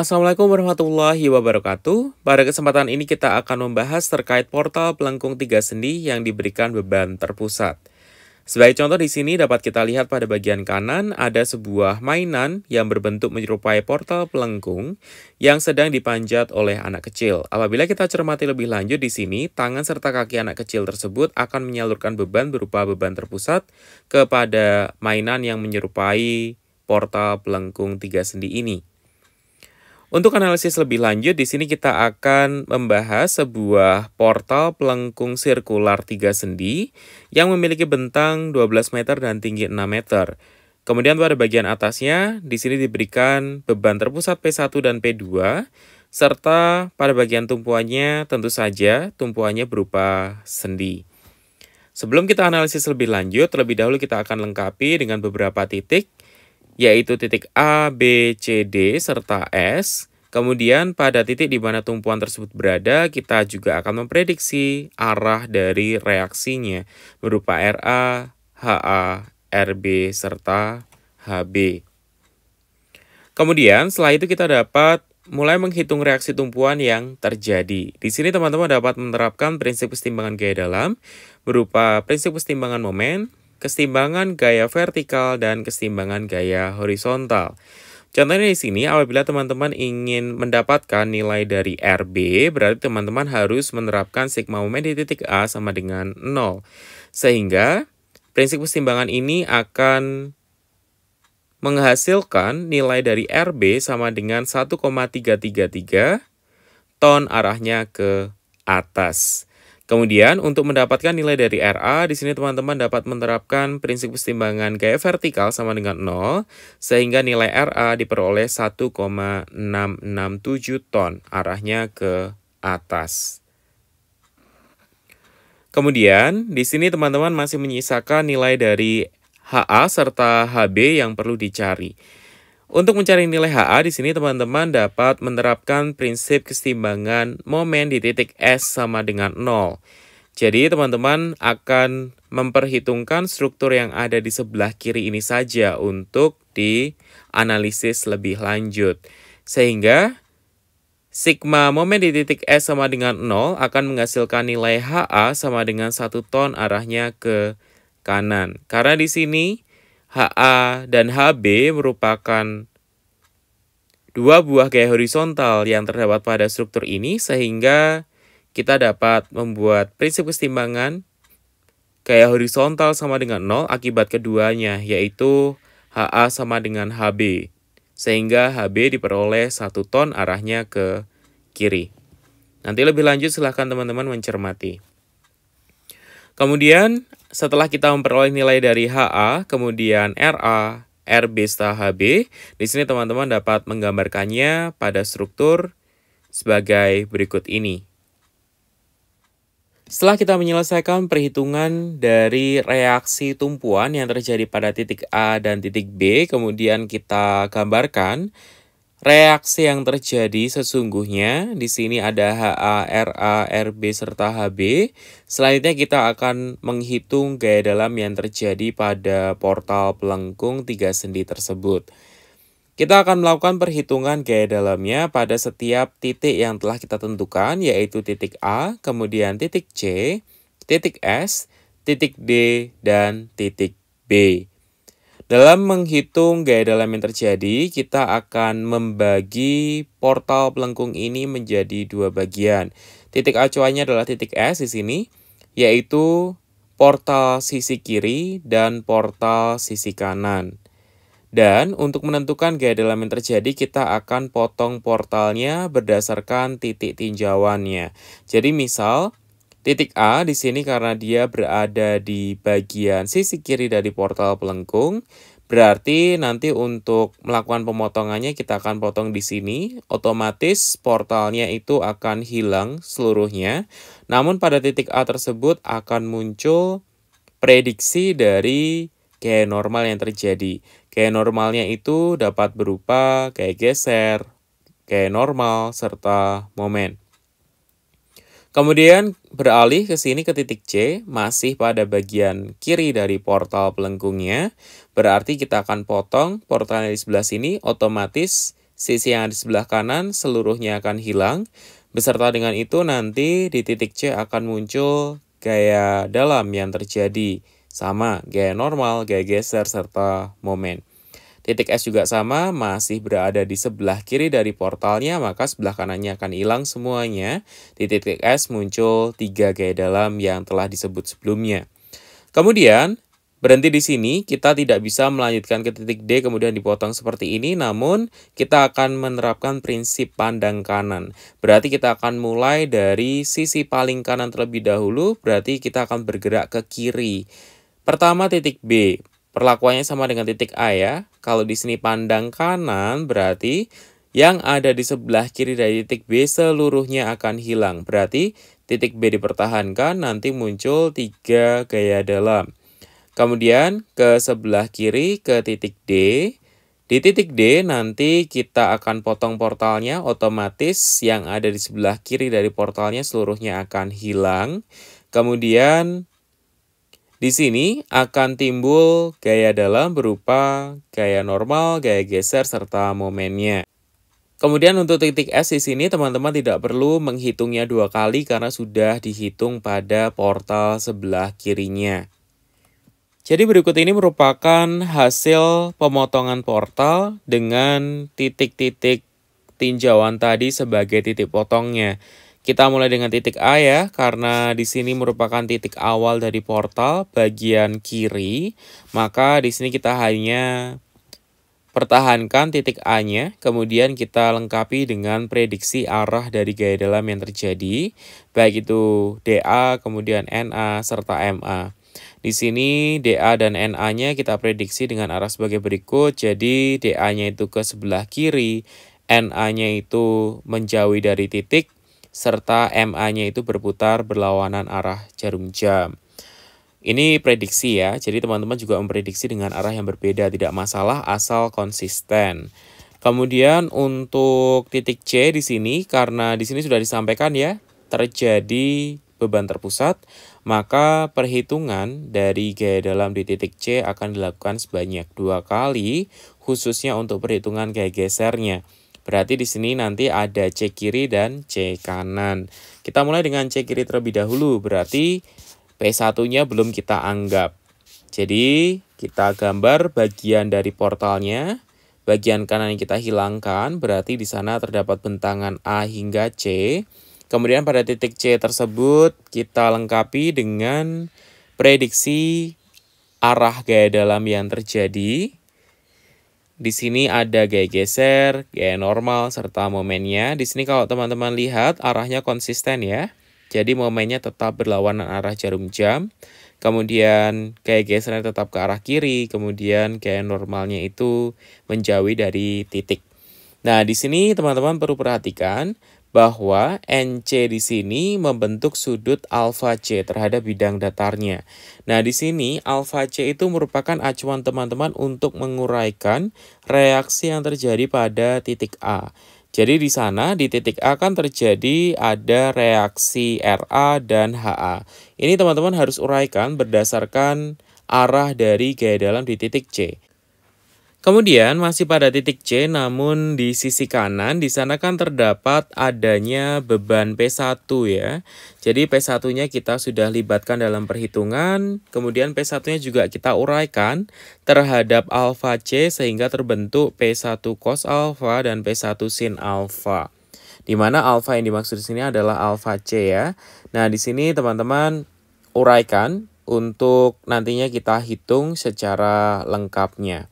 Assalamualaikum warahmatullahi wabarakatuh. Pada kesempatan ini kita akan membahas terkait portal pelengkung tiga sendi yang diberikan beban terpusat. Sebagai contoh di sini dapat kita lihat pada bagian kanan ada sebuah mainan yang berbentuk menyerupai portal pelengkung yang sedang dipanjat oleh anak kecil. Apabila kita cermati lebih lanjut di sini, tangan serta kaki anak kecil tersebut akan menyalurkan beban berupa beban terpusat kepada mainan yang menyerupai portal pelengkung tiga sendi ini. Untuk analisis lebih lanjut, di sini kita akan membahas sebuah portal pelengkung sirkular tiga sendi yang memiliki bentang 12 meter dan tinggi 6 meter. Kemudian pada bagian atasnya, di sini diberikan beban terpusat P1 dan P2, serta pada bagian tumpuannya tentu saja tumpuannya berupa sendi. Sebelum kita analisis lebih lanjut, terlebih dahulu kita akan lengkapi dengan beberapa titik yaitu titik A, B, C, D, serta S. Kemudian pada titik di mana tumpuan tersebut berada, kita juga akan memprediksi arah dari reaksinya berupa RA, HA, RB, serta HB. Kemudian setelah itu kita dapat mulai menghitung reaksi tumpuan yang terjadi. Di sini teman-teman dapat menerapkan prinsip pertimbangan gaya dalam berupa prinsip pertimbangan momen, kesetimbangan gaya vertikal, dan kesetimbangan gaya horizontal. Contohnya di sini, apabila teman-teman ingin mendapatkan nilai dari RB, berarti teman-teman harus menerapkan sigma momen di titik A sama dengan 0. Sehingga prinsip kesetimbangan ini akan menghasilkan nilai dari RB sama dengan 1,333 ton arahnya ke atas. Kemudian untuk mendapatkan nilai dari RA, di sini teman-teman dapat menerapkan prinsip pertimbangan gaya vertikal sama dengan 0, sehingga nilai RA diperoleh 1,667 ton arahnya ke atas. Kemudian di sini teman-teman masih menyisakan nilai dari HA serta HB yang perlu dicari. Untuk mencari nilai HA di sini teman-teman dapat menerapkan prinsip kesetimbangan momen di titik S sama dengan 0. Jadi teman-teman akan memperhitungkan struktur yang ada di sebelah kiri ini saja untuk dianalisis lebih lanjut. Sehingga sigma momen di titik S sama dengan 0 akan menghasilkan nilai HA sama dengan 1 ton arahnya ke kanan. Karena di sini HA dan HB merupakan dua buah gaya horizontal yang terdapat pada struktur ini sehingga kita dapat membuat prinsip kesetimbangan gaya horizontal sama dengan 0 akibat keduanya yaitu HA sama dengan HB sehingga HB diperoleh satu ton arahnya ke kiri. Nanti lebih lanjut silahkan teman-teman mencermati. Kemudian setelah kita memperoleh nilai dari HA, kemudian RA, RB dan HB, di sini teman-teman dapat menggambarkannya pada struktur sebagai berikut ini. Setelah kita menyelesaikan perhitungan dari reaksi tumpuan yang terjadi pada titik A dan titik B, kemudian kita gambarkan, Reaksi yang terjadi sesungguhnya di sini ada HA, RA, RB, serta HB. Selanjutnya kita akan menghitung gaya dalam yang terjadi pada portal pelengkung tiga sendi tersebut. Kita akan melakukan perhitungan gaya dalamnya pada setiap titik yang telah kita tentukan, yaitu titik A, kemudian titik C, titik S, titik D, dan titik B. Dalam menghitung gaya dalam yang terjadi, kita akan membagi portal pelengkung ini menjadi dua bagian. Titik acuannya adalah titik S di sini, yaitu portal sisi kiri dan portal sisi kanan. Dan untuk menentukan gaya dalam yang terjadi, kita akan potong portalnya berdasarkan titik tinjauannya. Jadi misal, titik A di sini karena dia berada di bagian sisi kiri dari portal pelengkung, Berarti nanti untuk melakukan pemotongannya kita akan potong di sini, otomatis portalnya itu akan hilang seluruhnya. Namun pada titik A tersebut akan muncul prediksi dari kayak normal yang terjadi. Kayak normalnya itu dapat berupa kayak geser, kayak normal, serta momen. Kemudian beralih ke sini ke titik C, masih pada bagian kiri dari portal pelengkungnya. Berarti kita akan potong portal yang di sebelah sini, otomatis sisi yang di sebelah kanan seluruhnya akan hilang. Beserta dengan itu nanti di titik C akan muncul gaya dalam yang terjadi. Sama, gaya normal, gaya geser, serta momen. Titik S juga sama, masih berada di sebelah kiri dari portalnya, maka sebelah kanannya akan hilang semuanya. Di titik S muncul tiga gaya dalam yang telah disebut sebelumnya. Kemudian, berhenti di sini, kita tidak bisa melanjutkan ke titik D kemudian dipotong seperti ini, namun kita akan menerapkan prinsip pandang kanan. Berarti kita akan mulai dari sisi paling kanan terlebih dahulu, berarti kita akan bergerak ke kiri. Pertama titik B, Perlakuannya sama dengan titik A ya. Kalau di sini pandang kanan berarti yang ada di sebelah kiri dari titik B seluruhnya akan hilang. Berarti titik B dipertahankan nanti muncul tiga gaya dalam. Kemudian ke sebelah kiri ke titik D. Di titik D nanti kita akan potong portalnya otomatis yang ada di sebelah kiri dari portalnya seluruhnya akan hilang. Kemudian di sini akan timbul gaya dalam berupa gaya normal, gaya geser, serta momennya. Kemudian untuk titik S di sini teman-teman tidak perlu menghitungnya dua kali karena sudah dihitung pada portal sebelah kirinya. Jadi berikut ini merupakan hasil pemotongan portal dengan titik-titik tinjauan tadi sebagai titik potongnya. Kita mulai dengan titik A ya, karena di sini merupakan titik awal dari portal bagian kiri. Maka di sini kita hanya pertahankan titik A-nya, kemudian kita lengkapi dengan prediksi arah dari gaya dalam yang terjadi, baik itu DA, kemudian NA, serta MA. Di sini DA dan NA-nya kita prediksi dengan arah sebagai berikut, jadi DA-nya itu ke sebelah kiri, NA-nya itu menjauhi dari titik, serta MA-nya itu berputar berlawanan arah jarum jam. Ini prediksi ya, jadi teman-teman juga memprediksi dengan arah yang berbeda, tidak masalah asal konsisten. Kemudian untuk titik C di sini, karena di sini sudah disampaikan ya, terjadi beban terpusat, maka perhitungan dari gaya dalam di titik C akan dilakukan sebanyak dua kali, khususnya untuk perhitungan gaya gesernya. Berarti di sini nanti ada C kiri dan C kanan. Kita mulai dengan C kiri terlebih dahulu. Berarti P1-nya belum kita anggap. Jadi kita gambar bagian dari portalnya. Bagian kanan yang kita hilangkan berarti di sana terdapat bentangan A hingga C. Kemudian pada titik C tersebut kita lengkapi dengan prediksi arah gaya dalam yang terjadi. Di sini ada gaya geser, gaya normal, serta momennya. Di sini kalau teman-teman lihat arahnya konsisten ya. Jadi momennya tetap berlawanan arah jarum jam. Kemudian gaya gesernya tetap ke arah kiri. Kemudian gaya normalnya itu menjauhi dari titik. Nah, di sini teman-teman perlu perhatikan bahwa NC di sini membentuk sudut alfa C terhadap bidang datarnya. Nah, di sini alfa C itu merupakan acuan teman-teman untuk menguraikan reaksi yang terjadi pada titik A. Jadi di sana di titik A kan terjadi ada reaksi RA dan HA. Ini teman-teman harus uraikan berdasarkan arah dari gaya dalam di titik C. Kemudian masih pada titik C namun di sisi kanan di sana kan terdapat adanya beban P1 ya. Jadi P1-nya kita sudah libatkan dalam perhitungan, kemudian P1-nya juga kita uraikan terhadap alfa C sehingga terbentuk P1 cos alfa dan P1 sin alfa. Di mana alfa yang dimaksud di sini adalah alfa C ya. Nah, di sini teman-teman uraikan untuk nantinya kita hitung secara lengkapnya.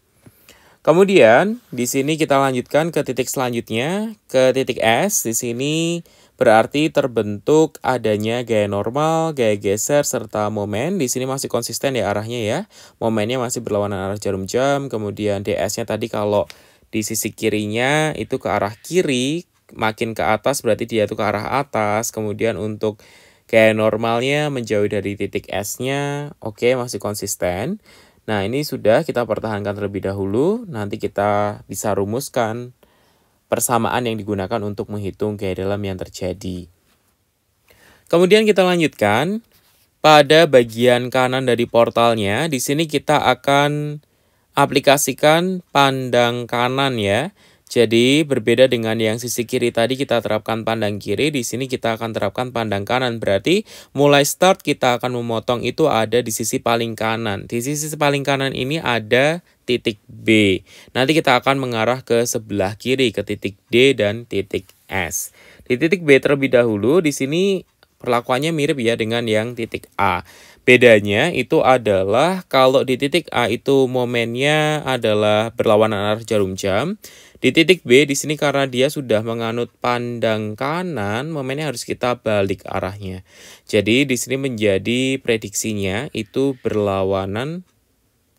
Kemudian di sini kita lanjutkan ke titik selanjutnya, ke titik S. Di sini berarti terbentuk adanya gaya normal, gaya geser, serta momen. Di sini masih konsisten ya arahnya ya. Momennya masih berlawanan arah jarum jam. Kemudian DS-nya tadi kalau di sisi kirinya itu ke arah kiri, makin ke atas berarti dia itu ke arah atas. Kemudian untuk gaya normalnya menjauh dari titik S-nya, oke okay, masih konsisten. Nah, ini sudah kita pertahankan terlebih dahulu. Nanti kita bisa rumuskan persamaan yang digunakan untuk menghitung gaya dalam yang terjadi. Kemudian kita lanjutkan pada bagian kanan dari portalnya. Di sini kita akan aplikasikan pandang kanan ya. Jadi berbeda dengan yang sisi kiri tadi kita terapkan pandang kiri, di sini kita akan terapkan pandang kanan. Berarti mulai start kita akan memotong itu ada di sisi paling kanan. Di sisi paling kanan ini ada titik B. Nanti kita akan mengarah ke sebelah kiri ke titik D dan titik S. Di titik B terlebih dahulu di sini perlakuannya mirip ya dengan yang titik A. Bedanya itu adalah kalau di titik A itu momennya adalah berlawanan arah jarum jam. Di titik B di sini karena dia sudah menganut pandang kanan, momennya harus kita balik arahnya. Jadi di sini menjadi prediksinya itu berlawanan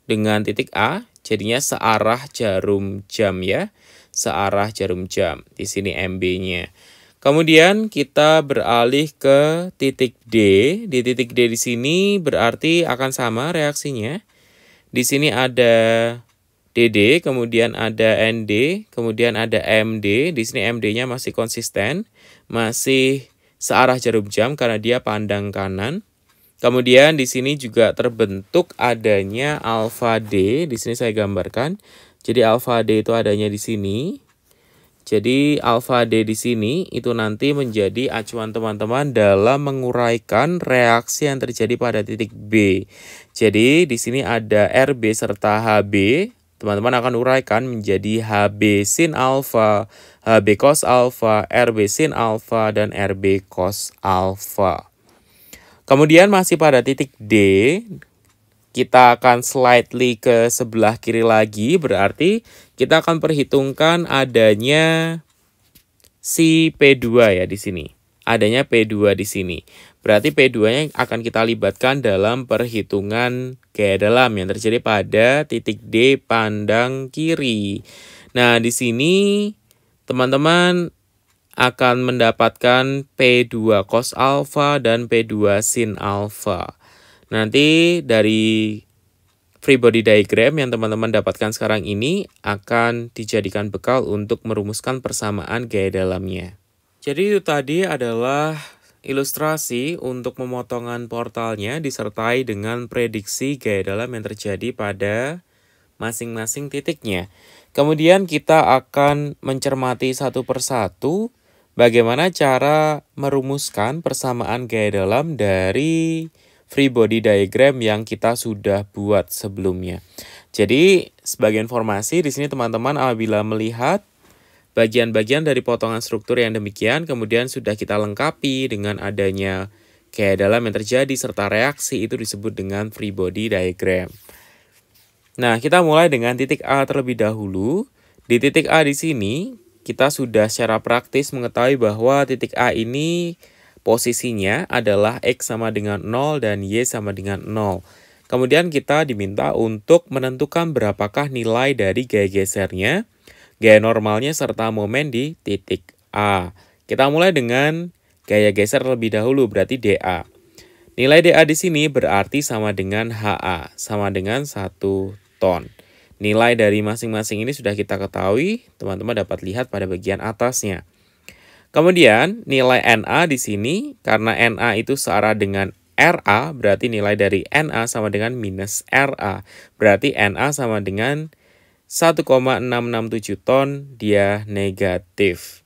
dengan titik A, jadinya searah jarum jam ya. Searah jarum jam. Di sini MB-nya. Kemudian kita beralih ke titik D. Di titik D di sini berarti akan sama reaksinya. Di sini ada DD, kemudian ada ND, kemudian ada MD. Di sini MD-nya masih konsisten, masih searah jarum jam karena dia pandang kanan. Kemudian di sini juga terbentuk adanya alfa D. Di sini saya gambarkan. Jadi alfa D itu adanya di sini. Jadi alfa D di sini itu nanti menjadi acuan teman-teman dalam menguraikan reaksi yang terjadi pada titik B. Jadi di sini ada RB serta HB. Teman-teman akan uraikan menjadi HB sin alfa, HB cos alfa, RB sin alfa dan RB cos alfa. Kemudian masih pada titik D, kita akan slightly ke sebelah kiri lagi, berarti kita akan perhitungkan adanya si P2 ya di sini. Adanya P2 di sini. Berarti P2-nya akan kita libatkan dalam perhitungan gaya dalam yang terjadi pada titik D pandang kiri. Nah, di sini teman-teman akan mendapatkan P2 cos alpha dan P2 sin alpha. Nanti dari free body diagram yang teman-teman dapatkan sekarang ini akan dijadikan bekal untuk merumuskan persamaan gaya dalamnya. Jadi itu tadi adalah ilustrasi untuk pemotongan portalnya disertai dengan prediksi gaya dalam yang terjadi pada masing-masing titiknya. Kemudian kita akan mencermati satu persatu bagaimana cara merumuskan persamaan gaya dalam dari free body diagram yang kita sudah buat sebelumnya. Jadi, sebagai informasi di sini teman-teman apabila melihat bagian-bagian dari potongan struktur yang demikian kemudian sudah kita lengkapi dengan adanya kayak dalam yang terjadi serta reaksi itu disebut dengan free body diagram. Nah, kita mulai dengan titik A terlebih dahulu. Di titik A di sini, kita sudah secara praktis mengetahui bahwa titik A ini Posisinya adalah X sama dengan 0 dan Y sama dengan 0. Kemudian kita diminta untuk menentukan berapakah nilai dari gaya gesernya, gaya normalnya, serta momen di titik A. Kita mulai dengan gaya geser lebih dahulu, berarti DA. Nilai DA di sini berarti sama dengan HA, sama dengan 1 ton. Nilai dari masing-masing ini sudah kita ketahui, teman-teman dapat lihat pada bagian atasnya. Kemudian nilai NA di sini karena NA itu searah dengan RA berarti nilai dari NA sama dengan minus RA. Berarti NA sama dengan 1,667 ton dia negatif.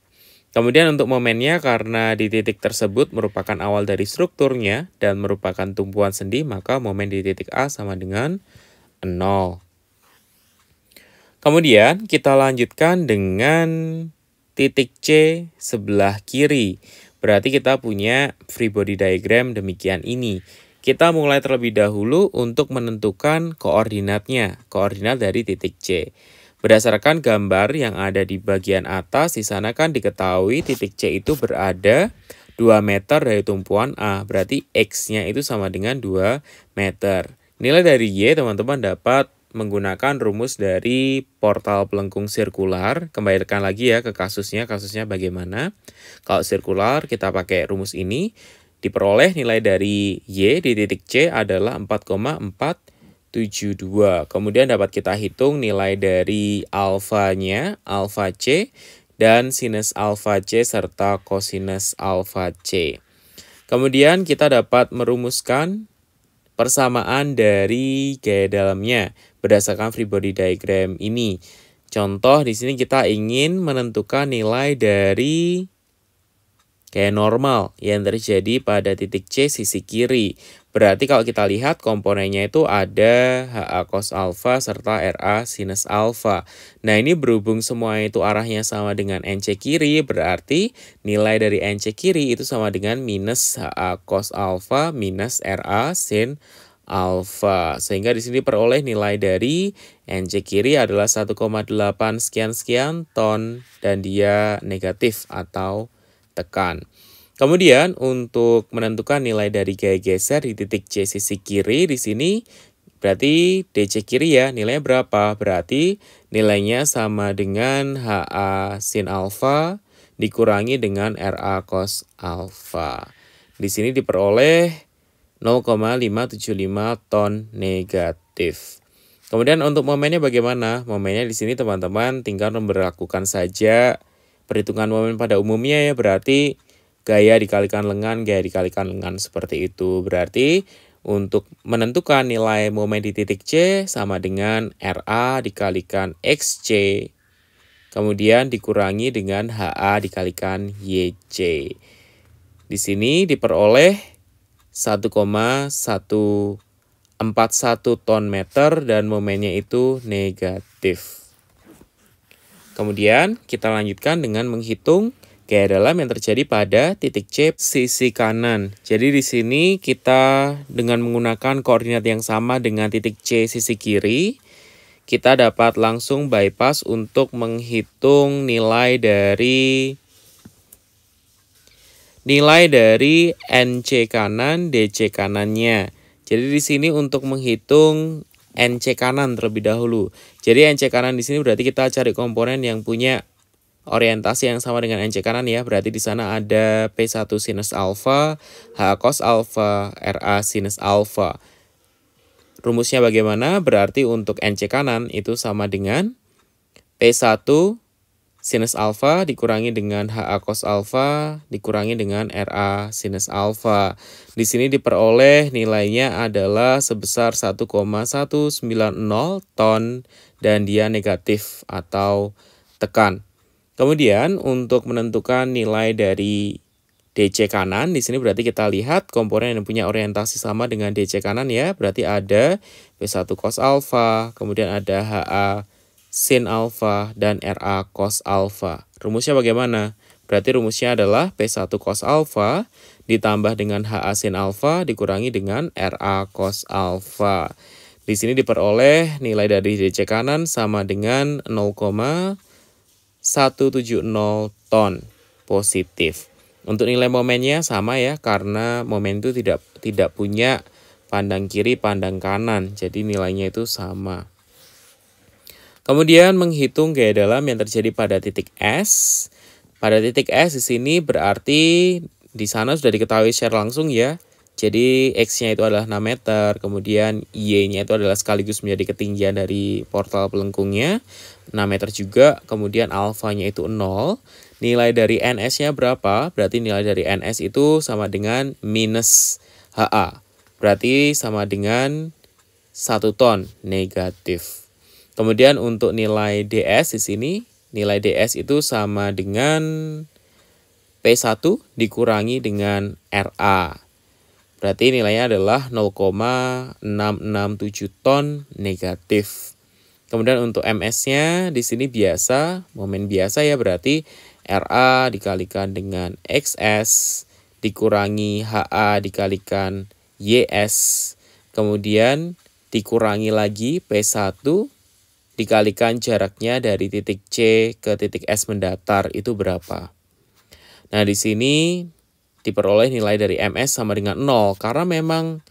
Kemudian untuk momennya karena di titik tersebut merupakan awal dari strukturnya dan merupakan tumpuan sendi maka momen di titik A sama dengan 0. Kemudian kita lanjutkan dengan titik C sebelah kiri. Berarti kita punya free body diagram demikian ini. Kita mulai terlebih dahulu untuk menentukan koordinatnya, koordinat dari titik C. Berdasarkan gambar yang ada di bagian atas, di sana kan diketahui titik C itu berada 2 meter dari tumpuan A. Berarti X-nya itu sama dengan 2 meter. Nilai dari Y teman-teman dapat menggunakan rumus dari portal pelengkung sirkular. Kembalikan lagi ya ke kasusnya, kasusnya bagaimana. Kalau sirkular kita pakai rumus ini, diperoleh nilai dari Y di titik C adalah 4,472. Kemudian dapat kita hitung nilai dari alfanya, alfa C, dan sinus alfa C serta kosinus alfa C. Kemudian kita dapat merumuskan persamaan dari gaya dalamnya berdasarkan free body diagram ini. Contoh di sini kita ingin menentukan nilai dari kayak normal yang terjadi pada titik C sisi kiri. Berarti kalau kita lihat komponennya itu ada HA cos alpha serta RA sinus alpha. Nah ini berhubung semua itu arahnya sama dengan NC kiri, berarti nilai dari NC kiri itu sama dengan minus HA cos alpha minus RA sin alfa. Sehingga di sini peroleh nilai dari NC kiri adalah 1,8 sekian-sekian ton dan dia negatif atau tekan. Kemudian untuk menentukan nilai dari gaya geser di titik C sisi kiri di sini berarti DC kiri ya nilainya berapa? Berarti nilainya sama dengan HA sin alfa dikurangi dengan RA cos alfa. Di sini diperoleh 0,575 ton negatif. Kemudian untuk momennya bagaimana? Momennya di sini teman-teman tinggal memperlakukan saja perhitungan momen pada umumnya ya berarti gaya dikalikan lengan, gaya dikalikan lengan seperti itu. Berarti untuk menentukan nilai momen di titik C sama dengan RA dikalikan XC. Kemudian dikurangi dengan HA dikalikan YC. Di sini diperoleh 1,141 ton meter dan momennya itu negatif. Kemudian kita lanjutkan dengan menghitung gaya dalam yang terjadi pada titik C sisi kanan. Jadi di sini kita dengan menggunakan koordinat yang sama dengan titik C sisi kiri, kita dapat langsung bypass untuk menghitung nilai dari nilai dari NC kanan, DC kanannya. Jadi di sini untuk menghitung NC kanan terlebih dahulu. Jadi NC kanan di sini berarti kita cari komponen yang punya orientasi yang sama dengan NC kanan ya. Berarti di sana ada P1 sinus alfa, H cos alfa, RA sinus alfa. Rumusnya bagaimana? Berarti untuk NC kanan itu sama dengan P1 sinus alfa dikurangi dengan HA cos alfa dikurangi dengan RA sinus alfa. Di sini diperoleh nilainya adalah sebesar 1,190 ton dan dia negatif atau tekan. Kemudian untuk menentukan nilai dari DC kanan, di sini berarti kita lihat komponen yang punya orientasi sama dengan DC kanan ya, berarti ada P 1 cos alfa, kemudian ada HA sin alfa, dan RA cos alfa. Rumusnya bagaimana? Berarti rumusnya adalah P1 cos alfa ditambah dengan HA sin alfa dikurangi dengan RA cos alfa. Di sini diperoleh nilai dari DC kanan sama dengan 0,170 ton positif. Untuk nilai momennya sama ya karena momen itu tidak tidak punya pandang kiri, pandang kanan. Jadi nilainya itu sama. Kemudian menghitung gaya dalam yang terjadi pada titik S. Pada titik S di sini berarti di sana sudah diketahui share langsung ya. Jadi X-nya itu adalah 6 meter, kemudian Y-nya itu adalah sekaligus menjadi ketinggian dari portal pelengkungnya, 6 meter juga, kemudian alfanya itu 0. Nilai dari NS-nya berapa? Berarti nilai dari NS itu sama dengan minus HA. Berarti sama dengan 1 ton negatif. Kemudian untuk nilai DS di sini, nilai DS itu sama dengan P1 dikurangi dengan RA. Berarti nilainya adalah 0,667 ton negatif. Kemudian untuk MS-nya di sini biasa, momen biasa ya berarti RA dikalikan dengan XS dikurangi HA dikalikan YS. Kemudian dikurangi lagi P1 dikalikan jaraknya dari titik C ke titik S mendatar itu berapa. Nah, di sini diperoleh nilai dari MS sama dengan 0 karena memang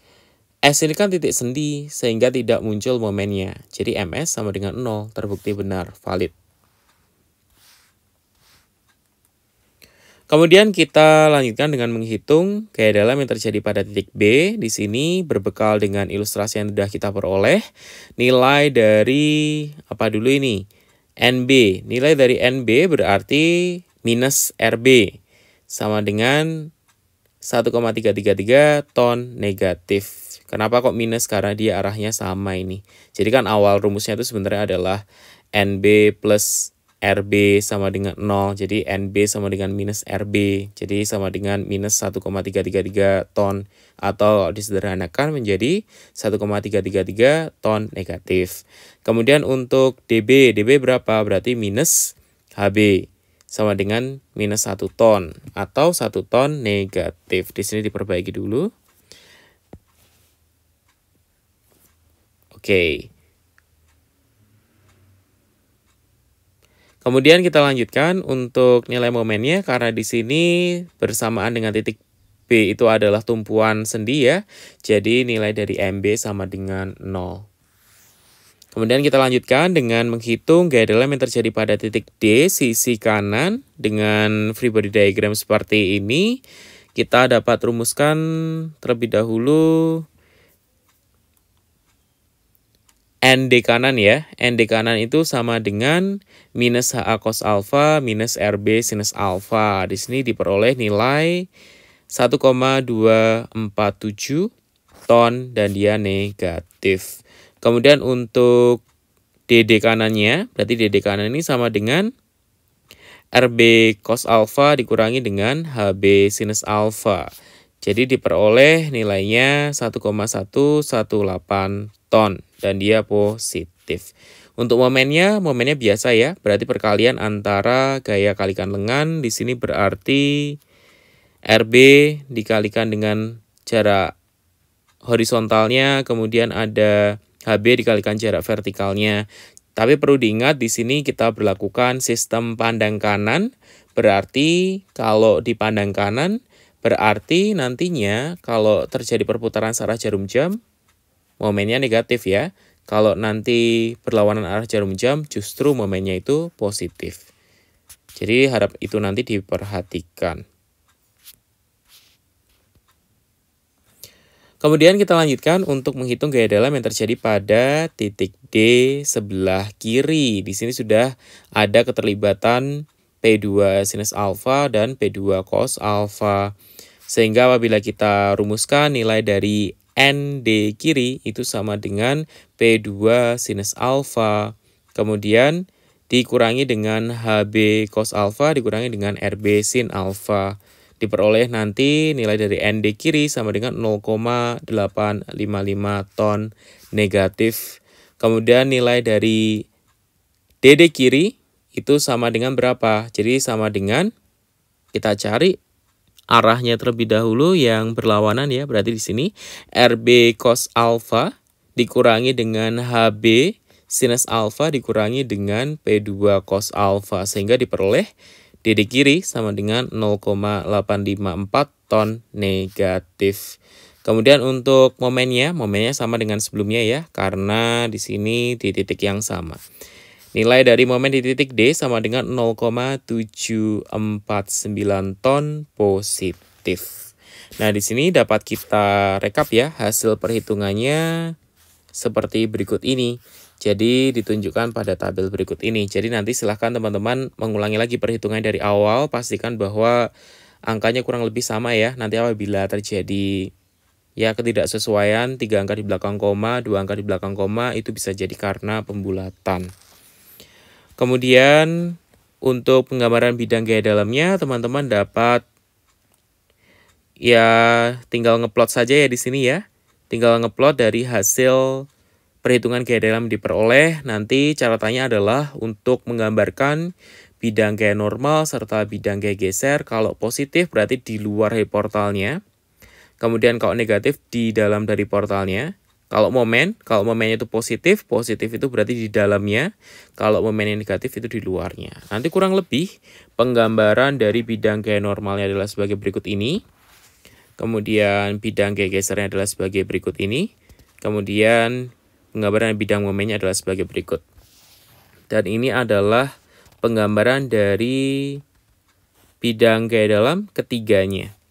S ini kan titik sendi sehingga tidak muncul momennya. Jadi MS sama dengan 0 terbukti benar, valid. Kemudian kita lanjutkan dengan menghitung gaya dalam yang terjadi pada titik B. Di sini berbekal dengan ilustrasi yang sudah kita peroleh, nilai dari apa dulu ini? NB. Nilai dari NB berarti minus RB sama dengan 1,333 ton negatif. Kenapa kok minus? Karena dia arahnya sama ini. Jadi kan awal rumusnya itu sebenarnya adalah NB plus RB sama dengan 0, jadi NB sama dengan minus RB, jadi sama dengan minus 1,333 ton, atau disederhanakan menjadi 1,333 ton negatif. Kemudian untuk DB, DB berapa? Berarti minus HB, sama dengan minus 1 ton, atau 1 ton negatif. Di sini diperbaiki dulu. Oke. Okay. Kemudian kita lanjutkan untuk nilai momennya karena di sini bersamaan dengan titik B itu adalah tumpuan sendi ya. Jadi nilai dari MB sama dengan 0. Kemudian kita lanjutkan dengan menghitung gaya dalam yang terjadi pada titik D sisi kanan dengan free body diagram seperti ini. Kita dapat rumuskan terlebih dahulu ND kanan ya. ND kanan itu sama dengan minus HA cos alpha minus RB sinus alpha. Di sini diperoleh nilai 1,247 ton dan dia negatif. Kemudian untuk DD kanannya, berarti DD kanan ini sama dengan RB cos alpha dikurangi dengan HB sinus alpha. Jadi diperoleh nilainya 1,118 ton dan dia positif. Untuk momennya, momennya biasa ya, berarti perkalian antara gaya kalikan lengan di sini berarti RB dikalikan dengan jarak horizontalnya, kemudian ada HB dikalikan jarak vertikalnya. Tapi perlu diingat di sini kita berlakukan sistem pandang kanan, berarti kalau di pandang kanan berarti nantinya kalau terjadi perputaran searah jarum jam momennya negatif ya. Kalau nanti perlawanan arah jarum jam, justru momennya itu positif. Jadi harap itu nanti diperhatikan. Kemudian kita lanjutkan untuk menghitung gaya dalam yang terjadi pada titik D sebelah kiri. Di sini sudah ada keterlibatan P2 sinus alfa dan P2 cos alfa. Sehingga apabila kita rumuskan nilai dari ND kiri itu sama dengan P2 sinus alfa. Kemudian dikurangi dengan HB cos alfa dikurangi dengan RB sin alfa. Diperoleh nanti nilai dari ND kiri sama dengan 0,855 ton negatif. Kemudian nilai dari DD kiri itu sama dengan berapa? Jadi sama dengan kita cari arahnya terlebih dahulu yang berlawanan ya. Berarti di sini RB cos alpha dikurangi dengan HB sinus alpha dikurangi dengan P2 cos alpha sehingga diperoleh DD kiri sama dengan 0,854 ton negatif. Kemudian untuk momennya, momennya sama dengan sebelumnya ya karena di sini di titik yang sama. Nilai dari momen di titik D sama dengan 0,749 ton positif. Nah, di sini dapat kita rekap ya hasil perhitungannya seperti berikut ini. Jadi ditunjukkan pada tabel berikut ini. Jadi nanti silahkan teman-teman mengulangi lagi perhitungan dari awal. Pastikan bahwa angkanya kurang lebih sama ya. Nanti apabila terjadi ya ketidaksesuaian 3 angka di belakang koma 2 angka di belakang koma itu bisa jadi karena pembulatan Kemudian untuk penggambaran bidang gaya dalamnya teman-teman dapat ya tinggal ngeplot saja ya di sini ya. Tinggal ngeplot dari hasil perhitungan gaya dalam diperoleh. Nanti catatannya adalah untuk menggambarkan bidang gaya normal serta bidang gaya geser. Kalau positif berarti di luar dari portalnya. Kemudian kalau negatif di dalam dari portalnya. Kalau momen, kalau momennya itu positif, positif itu berarti di dalamnya. Kalau momen yang negatif itu di luarnya. Nanti kurang lebih penggambaran dari bidang gaya normalnya adalah sebagai berikut ini. Kemudian bidang gaya gesernya adalah sebagai berikut ini. Kemudian penggambaran bidang momennya adalah sebagai berikut. Dan ini adalah penggambaran dari bidang gaya dalam ketiganya.